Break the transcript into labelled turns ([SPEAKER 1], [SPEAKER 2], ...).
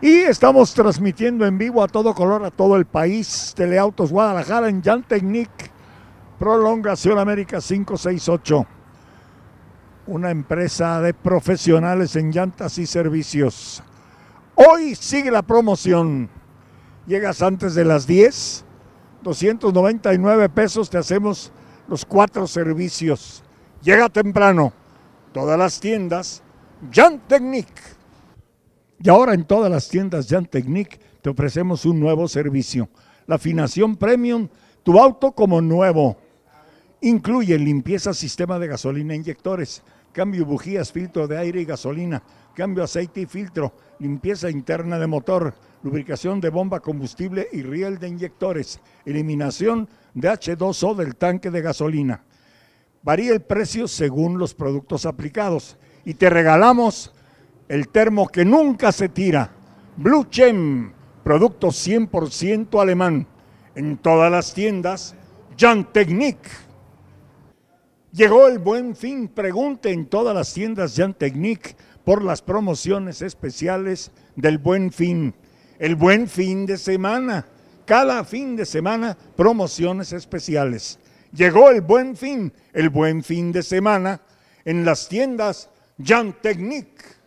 [SPEAKER 1] Y estamos transmitiendo en vivo a todo color a todo el país. Teleautos Guadalajara en Jan Prolongación América 568. Una empresa de profesionales en llantas y servicios. Hoy sigue la promoción. Llegas antes de las 10, 299 pesos te hacemos los cuatro servicios. Llega temprano. Todas las tiendas. Jan y ahora en todas las tiendas Jan Technic te ofrecemos un nuevo servicio. La afinación premium, tu auto como nuevo. Incluye limpieza, sistema de gasolina, inyectores, cambio bujías, filtro de aire y gasolina, cambio aceite y filtro, limpieza interna de motor, lubricación de bomba, combustible y riel de inyectores, eliminación de H2O del tanque de gasolina. Varía el precio según los productos aplicados y te regalamos el termo que nunca se tira, Blue Chem, producto 100% alemán, en todas las tiendas, Jan Technic. Llegó el buen fin, pregunte en todas las tiendas Jan por las promociones especiales del buen fin. El buen fin de semana, cada fin de semana promociones especiales. Llegó el buen fin, el buen fin de semana en las tiendas Jan Technik.